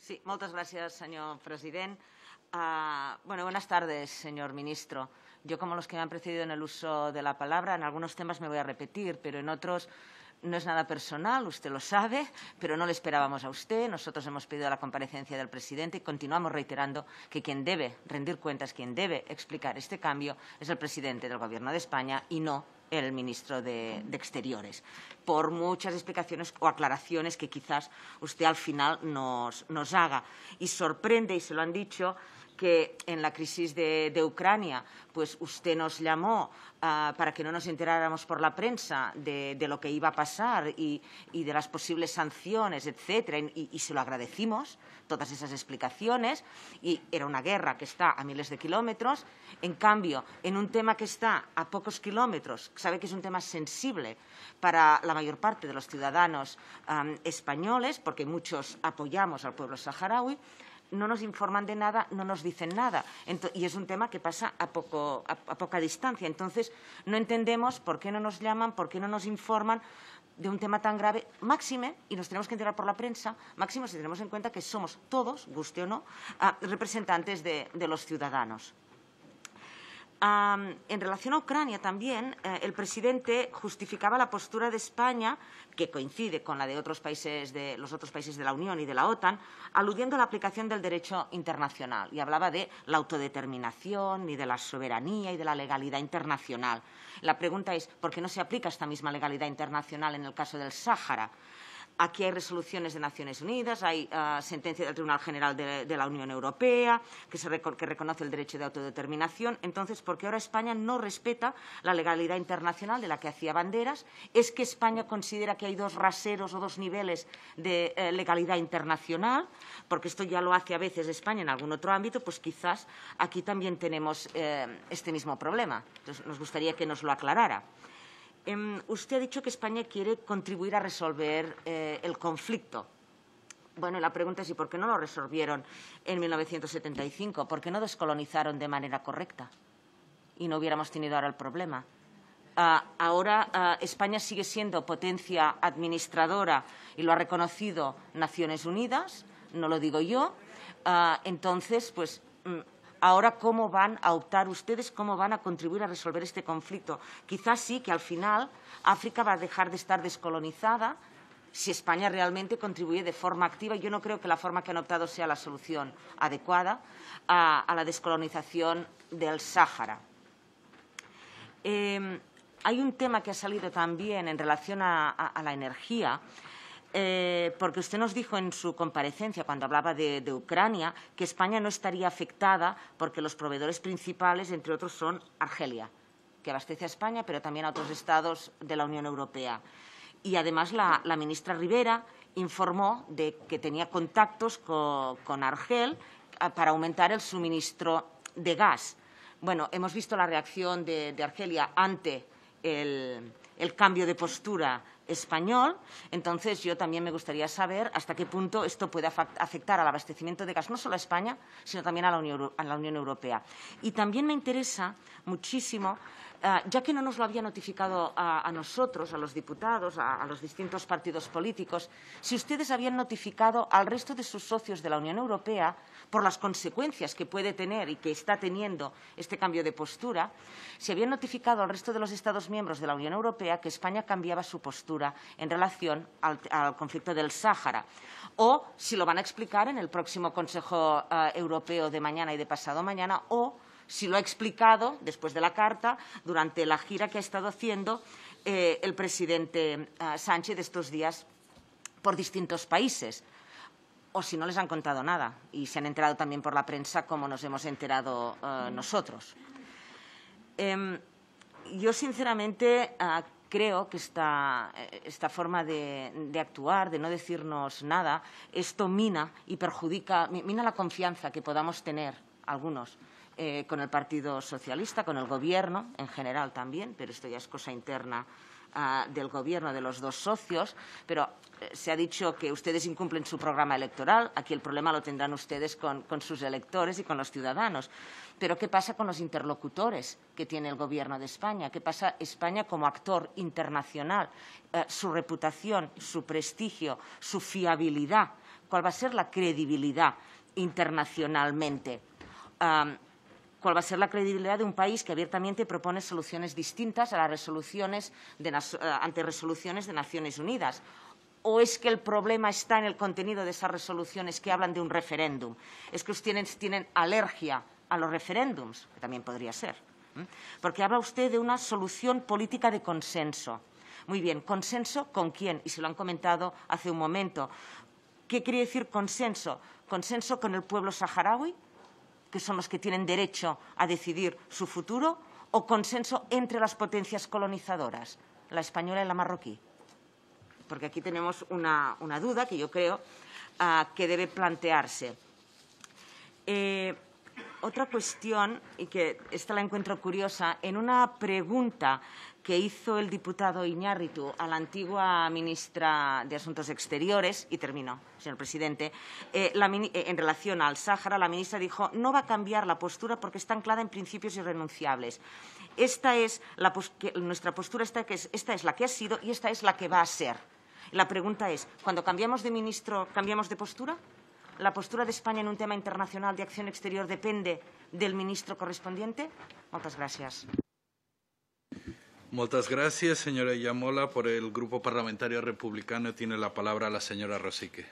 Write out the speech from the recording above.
Sí, muchas gracias, señor presidente. Ah, bueno, buenas tardes, señor ministro. Yo, como los que me han precedido en el uso de la palabra, en algunos temas me voy a repetir, pero en otros no es nada personal, usted lo sabe, pero no le esperábamos a usted. Nosotros hemos pedido la comparecencia del presidente y continuamos reiterando que quien debe rendir cuentas, quien debe explicar este cambio es el presidente del Gobierno de España y no el ministro de, Exteriores, por muchas explicaciones o aclaraciones que quizás usted al final nos, nos haga. Y sorprende, y se lo han dicho, que en la crisis de, Ucrania, pues usted nos llamó ah, para que no nos enteráramos por la prensa de, lo que iba a pasar y, de las posibles sanciones, etcétera, y, se lo agradecimos, todas esas explicaciones, y era una guerra que está a miles de kilómetros. En cambio, en un tema que está a pocos kilómetros, sabe que es un tema sensible para la mayor parte de los ciudadanos ah, españoles, porque muchos apoyamos al pueblo saharaui, no nos informan de nada, no nos dicen nada. y es un tema que pasa a, poca distancia. Entonces, no entendemos por qué no nos llaman, por qué no nos informan de un tema tan grave, máxime, y nos tenemos que enterar por la prensa, máximo si tenemos en cuenta que somos todos, guste o no, ah, representantes de los ciudadanos en relación a Ucrania también, eh, el presidente justificaba la postura de España, que coincide con la de, otros países de los otros países de la Unión y de la OTAN, aludiendo a la aplicación del derecho internacional y hablaba de la autodeterminación y de la soberanía y de la legalidad internacional. La pregunta es, ¿por qué no se aplica esta misma legalidad internacional en el caso del Sáhara? Aquí hay resoluciones de Naciones Unidas, hay ah, sentencia del Tribunal General de, la Unión Europea que, se reconoce el derecho de autodeterminación. Entonces, ¿por qué ahora España no respeta la legalidad internacional de la que hacía banderas? ¿Es que España considera que hay dos raseros o dos niveles de eh, legalidad internacional? Porque esto ya lo hace a veces España en algún otro ámbito, pues quizás aquí también tenemos eh, este mismo problema. Entonces, nos gustaría que nos lo aclarara. Em, usted ha dicho que España quiere contribuir a resolver eh, el conflicto. Bueno, la pregunta es, ¿y por qué no lo resolvieron en 1975? ¿Por qué no descolonizaron de manera correcta? Y no hubiéramos tenido ahora el problema. Ah, ahora ah, España sigue siendo potencia administradora y lo ha reconocido Naciones Unidas, no lo digo yo. Ah, entonces, pues mm, ahora cómo van a optar ustedes, cómo van a contribuir a resolver este conflicto. Quizás sí que al final África va a dejar de estar descolonizada si España realmente contribuye de forma activa. Yo no creo que la forma que han optado sea la solución adecuada a, la descolonización del Sáhara. Eh, hay un tema que ha salido también en relación a la energía eh, porque usted nos dijo en su comparecencia, cuando hablaba de, Ucrania, que España no estaría afectada porque los proveedores principales, entre otros, son Argelia, que abastece a España, pero también a otros estados de la Unión Europea. Y además la, ministra Rivera informó de que tenía contactos con, Argel para aumentar el suministro de gas. Bueno, hemos visto la reacción de Argelia ante el, el cambio de postura español. Entonces, yo también me gustaría saber hasta qué punto esto puede afectar al abastecimiento de gas, no solo a España, sino también a la Unión, Europea. Y también me interesa muchísimo Ah, ya que no nos lo había notificado a, nosotros, a los diputados, a, los distintos partidos políticos, si ustedes habían notificado al resto de sus socios de la Unión Europea por las consecuencias que puede tener y que está teniendo este cambio de postura, si habían notificado al resto de los Estados miembros de la Unión Europea que España cambiaba su postura en relación al, conflicto del Sáhara, o si lo van a explicar en el próximo Consejo ah, Europeo de mañana y de pasado mañana, o si lo ha explicado, después de la carta, durante la gira que ha estado haciendo eh, el presidente eh, Sánchez estos días por distintos países. O si no les han contado nada y se han enterado también por la prensa como nos hemos enterado eh, nosotros. Em, yo, sinceramente, ah, creo que esta, forma de, de, actuar, de no decirnos nada, esto mina y perjudica, mina la confianza que podamos tener algunos eh, con el Partido Socialista, con el Gobierno en general también, pero esto ya es cosa interna ah, del Gobierno, de los dos socios. Pero eh, se ha dicho que ustedes incumplen su programa electoral. Aquí el problema lo tendrán ustedes con, sus electores y con los ciudadanos. Pero ¿qué pasa con los interlocutores que tiene el Gobierno de España? ¿Qué pasa España como actor internacional? Eh, su reputación, su prestigio, su fiabilidad. ¿Cuál va a ser la credibilidad internacionalmente? cuál va a ser la credibilidad de un país que abiertamente propone soluciones distintas a las resoluciones de, eh, ante resoluciones de Naciones Unidas. ¿O es que el problema está en el contenido de esas resoluciones que hablan de un referéndum? ¿Es que ustedes tienen alergia a los referéndums? Que también podría ser. Porque habla usted de una solución política de consenso. Muy bien, ¿consenso con quién? Y se lo han comentado hace un momento. ¿Qué quiere decir consenso? ¿Consenso con el pueblo saharaui? que son los que tienen derecho a decidir su futuro, o consenso entre las potencias colonizadoras, la española y la marroquí? Porque aquí tenemos una, duda que yo creo ah, que debe plantearse. Eh, otra cuestión, y que esta la encuentro curiosa, en una pregunta que hizo el diputado Iñárritu a la antigua ministra de Asuntos Exteriores, y termino, señor presidente, eh, eh, en relación al Sáhara, la ministra dijo no va a cambiar la postura porque está anclada en principios irrenunciables. Esta es la nuestra postura, esta es la que ha sido y esta es la que va a ser. La pregunta es, cuando cambiamos de ministro, ¿cambiamos de postura? ¿La postura de España en un tema internacional de acción exterior depende del ministro correspondiente? Muchas gracias. Muchas gracias, señora Yamola. Por el Grupo Parlamentario Republicano tiene la palabra la señora Rosique.